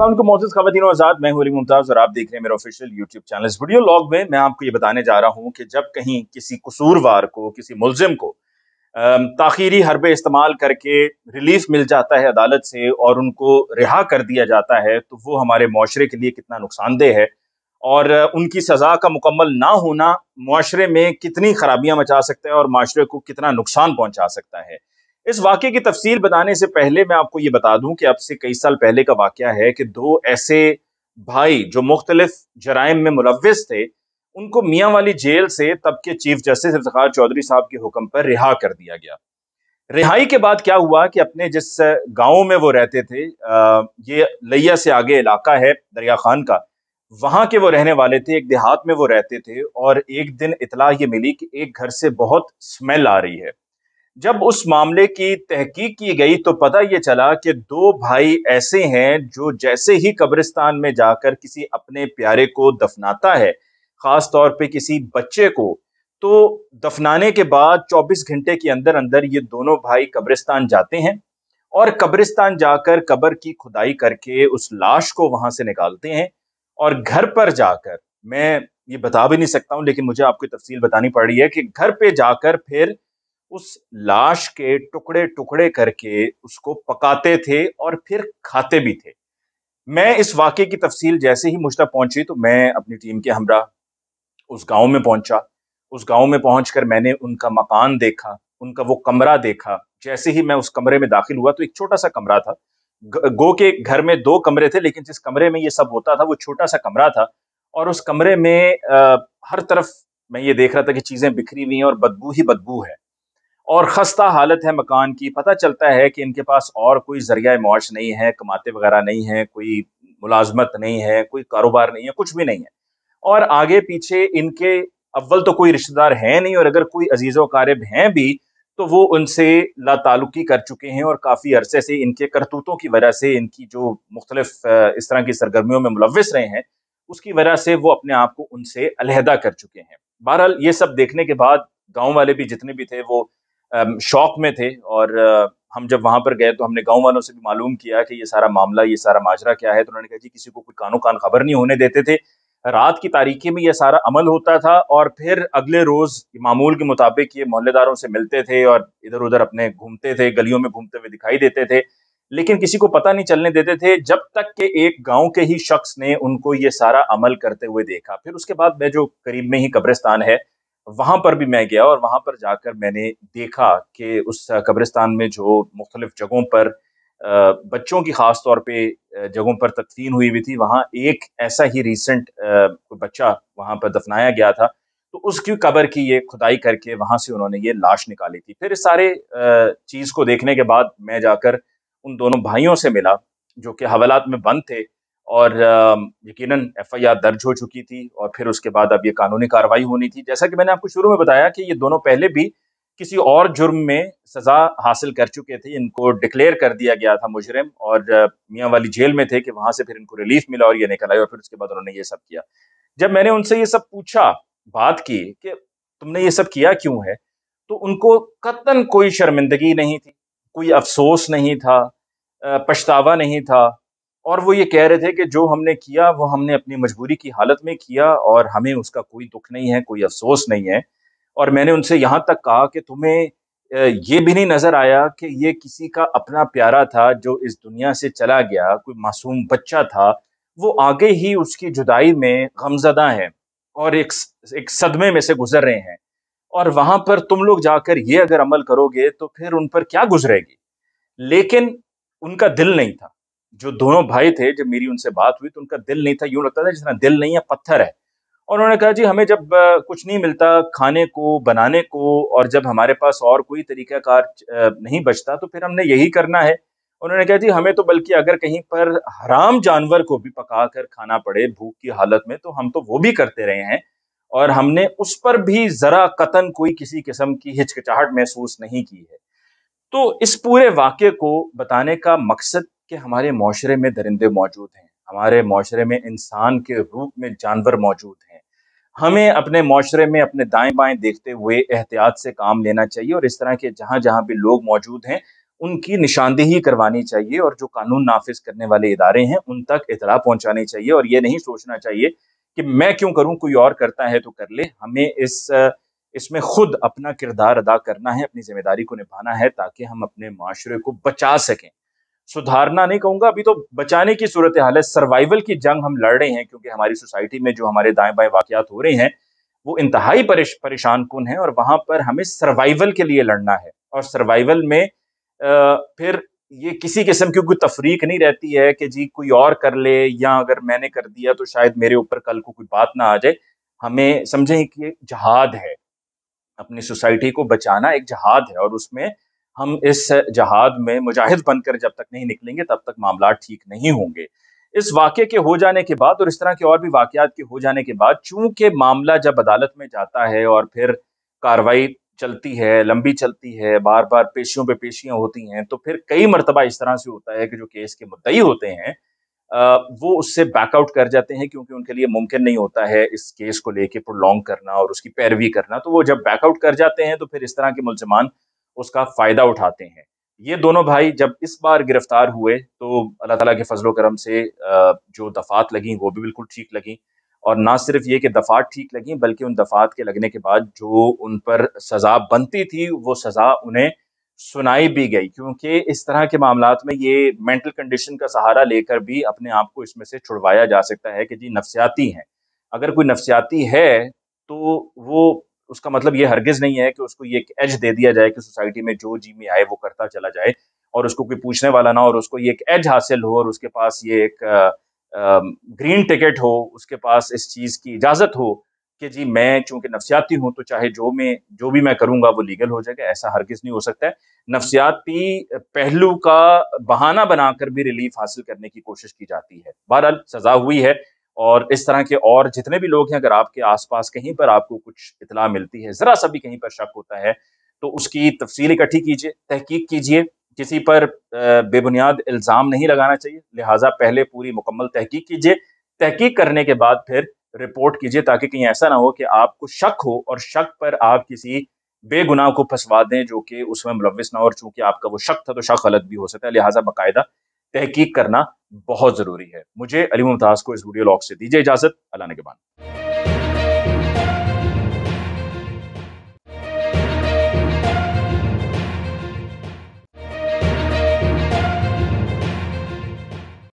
आज़ाद मैं हूँ मुमताज़ और आप देख रहे हैं मेरा ऑफिशियल यूट्यूब चैनल इस वीडियो लॉग में मैं आपको ये बताने जा रहा हूँ कि जब कहीं किसी कसूरवार को किसी मुलजिम को ताखीरी हरबे इस्तेमाल करके रिलीफ मिल जाता है अदालत से और उनको रिहा कर दिया जाता है तो वो हमारे माशरे के लिए कितना नुकसानदेह है और उनकी सज़ा का मुकम्मल ना होना माशरे में कितनी खराबियाँ मचा सकता है और माशरे को कितना नुकसान पहुँचा सकता है इस वाक्य की तफसील बताने से पहले मैं आपको ये बता दूं कि अब से कई साल पहले का वाक्य है कि दो ऐसे भाई जो मुख्तलिफ जराइम में मुलविस थे उनको मियाँ वाली जेल से तब के चीफ जस्टिस इफ्तार चौधरी साहब के हुक्म पर रिहा कर दिया गया रिहाई के बाद क्या हुआ कि अपने जिस गांव में वो रहते थे ये लैया से आगे इलाका है दरिया खान का वहाँ के वो रहने वाले थे एक देहात में वो रहते थे और एक दिन इतला ये मिली कि एक घर से बहुत स्मेल आ रही है जब उस मामले की तहकीक की गई तो पता ये चला कि दो भाई ऐसे हैं जो जैसे ही कब्रिस्तान में जाकर किसी अपने प्यारे को दफनाता है ख़ास तौर पे किसी बच्चे को तो दफनाने के बाद 24 घंटे के अंदर अंदर ये दोनों भाई कब्रिस्तान जाते हैं और कब्रिस्तान जाकर कब्र की खुदाई करके उस लाश को वहां से निकालते हैं और घर पर जाकर मैं ये बता भी नहीं सकता हूँ लेकिन मुझे आपको तफसील बतानी पड़ रही है कि घर पे जाकर फिर उस लाश के टुकड़े टुकड़े करके उसको पकाते थे और फिर खाते भी थे मैं इस वाक्य की तफसील जैसे ही मुझ तक पहुंची तो मैं अपनी टीम के हमरा उस गांव में पहुंचा उस गांव में पहुंचकर मैंने उनका मकान देखा उनका वो कमरा देखा जैसे ही मैं उस कमरे में दाखिल हुआ तो एक छोटा सा कमरा था गो के घर में दो कमरे थे लेकिन जिस कमरे में ये सब होता था वो छोटा सा कमरा था और उस कमरे में आ, हर तरफ मैं ये देख रहा था कि चीज़ें बिखरी हुई हैं और बदबू ही बदबू है और ख़स्ता हालत है मकान की पता चलता है कि इनके पास और कोई ज़रिया मुआश नहीं है कमाते वगैरह नहीं है कोई मुलाजमत नहीं है कोई कारोबार नहीं है कुछ भी नहीं है और आगे पीछे इनके अव्वल तो कोई रिश्तेदार हैं नहीं और अगर कोई अजीज़ वारब हैं भी तो वो उनसे लातालुकी कर चुके हैं और काफ़ी अरसे से इनके करतूतों की वजह से इनकी जो मुख्तलिफ इस तरह की सरगर्मियों में मुलविस रहे हैं उसकी वजह से वो अपने आप को उनसे अलहदा कर चुके हैं बहरहाल ये सब देखने के बाद गाँव वाले भी जितने भी थे वो शौक में थे और हम जब वहाँ पर गए तो हमने गांव वालों से भी मालूम किया कि ये सारा मामला ये सारा माजरा क्या है तो उन्होंने कहा जी किसी को कोई कानों कान खबर नहीं होने देते थे रात की तारीखी में यह सारा अमल होता था और फिर अगले रोज मामूल के मुताबिक ये मोहल्लेदारों से मिलते थे और इधर उधर अपने घूमते थे गलियों में घूमते हुए दिखाई देते थे लेकिन किसी को पता नहीं चलने देते थे जब तक के एक गांव के ही शख्स ने उनको ये सारा अमल करते हुए देखा फिर उसके बाद मैं जो करीब में ही कब्रिस्तान है वहां पर भी मैं गया और वहाँ पर जाकर मैंने देखा कि उस कब्रिस्तान में जो मुख्तलिफ जगहों पर बच्चों की ख़ास तौर पे जगहों पर तकफीन हुई हुई थी वहाँ एक ऐसा ही रिसेंट बच्चा वहाँ पर दफनाया गया था तो उसकी कबर की ये खुदाई करके वहाँ से उन्होंने ये लाश निकाली थी फिर इस सारे चीज़ को देखने के बाद मैं जाकर उन दोनों भाइयों से मिला जो कि हवालात में बंद थे और यकीनन एफआईआर दर्ज हो चुकी थी और फिर उसके बाद अब ये कानूनी कार्रवाई होनी थी जैसा कि मैंने आपको शुरू में बताया कि ये दोनों पहले भी किसी और जुर्म में सज़ा हासिल कर चुके थे इनको डिक्लेयर कर दिया गया था मुजरिम और मियाँ वाली जेल में थे कि वहाँ से फिर इनको रिलीफ मिला और ये निकल आए और फिर उसके बाद उन्होंने ये सब किया जब मैंने उनसे ये सब पूछा बात की कि तुमने ये सब किया क्यों है तो उनको कतन कोई शर्मिंदगी नहीं थी कोई अफसोस नहीं था पछतावा नहीं था और वो ये कह रहे थे कि जो हमने किया वो हमने अपनी मजबूरी की हालत में किया और हमें उसका कोई दुख नहीं है कोई अफसोस नहीं है और मैंने उनसे यहाँ तक कहा कि तुम्हें ये भी नहीं नज़र आया कि ये किसी का अपना प्यारा था जो इस दुनिया से चला गया कोई मासूम बच्चा था वो आगे ही उसकी जुदाई में गमजदा हैं और एक एक सदमे में से गुजर रहे हैं और वहाँ पर तुम लोग जाकर ये अगर अमल करोगे तो फिर उन पर क्या गुजरेगी लेकिन उनका दिल नहीं था जो दोनों भाई थे जब मेरी उनसे बात हुई तो उनका दिल नहीं था यूं लगता था जितना दिल नहीं है पत्थर है और उन्होंने कहा जी हमें जब कुछ नहीं मिलता खाने को बनाने को और जब हमारे पास और कोई तरीक़ाकार नहीं बचता तो फिर हमने यही करना है उन्होंने कहा जी हमें तो बल्कि अगर कहीं पर हराम जानवर को भी पका कर खाना पड़े भूख की हालत में तो हम तो वो भी करते रहे हैं और हमने उस पर भी ज़रा कतन कोई किसी किस्म की हिचकिचाहट महसूस नहीं की है तो इस पूरे वाक्य को बताने का मकसद कि हमारे माशरे में दरिंदे मौजूद हैं हमारे माशरे में इंसान के रूप में जानवर मौजूद हैं हमें अपने माशरे में अपने दाएं बाएं देखते हुए एहतियात से काम लेना चाहिए और इस तरह के जहाँ जहाँ भी लोग मौजूद हैं उनकी निशानदेही करवानी चाहिए और जो कानून नाफिज करने वाले इदारे हैं उन तक इतला पहुँचानी चाहिए और ये नहीं सोचना चाहिए कि मैं क्यों करूँ कोई और करता है तो कर ले हमें इस इसमें खुद अपना किरदार अदा करना है अपनी जिम्मेदारी को निभाना है ताकि हम अपने माशरे को बचा सकें सुधारना नहीं कहूंगा अभी तो बचाने की सूरत हाल है सर्वाइवल की जंग हम लड़ रहे हैं क्योंकि हमारी सोसाइटी में जो हमारे दाएं बाएं वाकयात हो रहे हैं वो इंतहाई परेश, परेशान कन है और वहां पर हमें सर्वाइवल के लिए लड़ना है और सर्वाइवल में आ, फिर ये किसी किस्म की कोई तफरीक नहीं रहती है कि जी कोई और कर ले या अगर मैंने कर दिया तो शायद मेरे ऊपर कल को कोई बात ना आ जाए हमें समझें कि जहाद है अपनी सोसाइटी को बचाना एक जहाद है और उसमें हम इस जहाद में मुजाहिद बनकर जब तक नहीं निकलेंगे तब तक मामला ठीक नहीं होंगे इस वाक़े के हो जाने के बाद और इस तरह के और भी वाकयात के हो जाने के बाद चूंकि मामला जब अदालत में जाता है और फिर कार्रवाई चलती है लंबी चलती है बार बार पेशियों पे पेशियां होती हैं तो फिर कई मरतबा इस तरह से होता है कि जो केस के मुद्दई होते हैं वो उससे बैकआउट कर जाते हैं क्योंकि उनके लिए मुमकिन नहीं होता है इस केस को लेके प्रोलॉन्ग करना और उसकी पैरवी करना तो वो जब बैकआउट कर जाते हैं तो फिर इस तरह के मुलजमान उसका फ़ायदा उठाते हैं ये दोनों भाई जब इस बार गिरफ्तार हुए तो अल्लाह ताला के फजलो करम से जो दफ़ात लगी वो भी बिल्कुल ठीक लगी और ना सिर्फ ये कि दफ़ात ठीक लगी बल्कि उन दफ़ात के लगने के बाद जो उन पर सज़ा बनती थी वो सज़ा उन्हें सुनाई भी गई क्योंकि इस तरह के मामला में ये मेंटल कंडीशन का सहारा लेकर भी अपने आप को इसमें से छुड़वाया जा सकता है कि जी नफ्सियाती हैं अगर कोई नफ्सियाती है तो वो उसका मतलब ये हरगिज नहीं है कि उसको ये एक एज दे दिया जाए कि सोसाइटी में जो जी में आए वो करता चला जाए और उसको कोई पूछने वाला ना और उसको ये एक एज हासिल हो और उसके पास ये एक ग्रीन टिकट हो उसके पास इस चीज़ की इजाज़त हो कि जी मैं चूंकि नफसियाती हूँ तो चाहे जो मैं जो भी मैं करूँगा वो लीगल हो जाएगा ऐसा हरगिज़ नहीं हो सकता है नफसियाती पहलू का बहाना बनाकर भी रिलीफ हासिल करने की कोशिश की जाती है बहरहाल सज़ा हुई है और इस तरह के और जितने भी लोग हैं अगर आपके आसपास कहीं पर आपको कुछ इतला मिलती है ज़रा सा भी कहीं पर शक होता है तो उसकी तफसील इकट्ठी कीजिए तहकीक कीजिए किसी पर बेबुनियाद इल्ज़ाम नहीं लगाना चाहिए लिहाजा पहले पूरी मुकम्मल तहकीक कीजिए तहकीक करने के बाद फिर रिपोर्ट कीजिए ताकि कहीं ऐसा ना हो कि आपको शक हो और शक पर आप किसी बेगुनाह को फंसवा दें जो कि उसमें मुलविस ना हो और चूंकि आपका वो शक था तो शक गलत भी हो सकता है लिहाजा बाकायदा तहकीक करना बहुत जरूरी है मुझे अली मुमताज को इस वीडियो लॉग से दीजिए इजाजत अल्लाह ने के बाद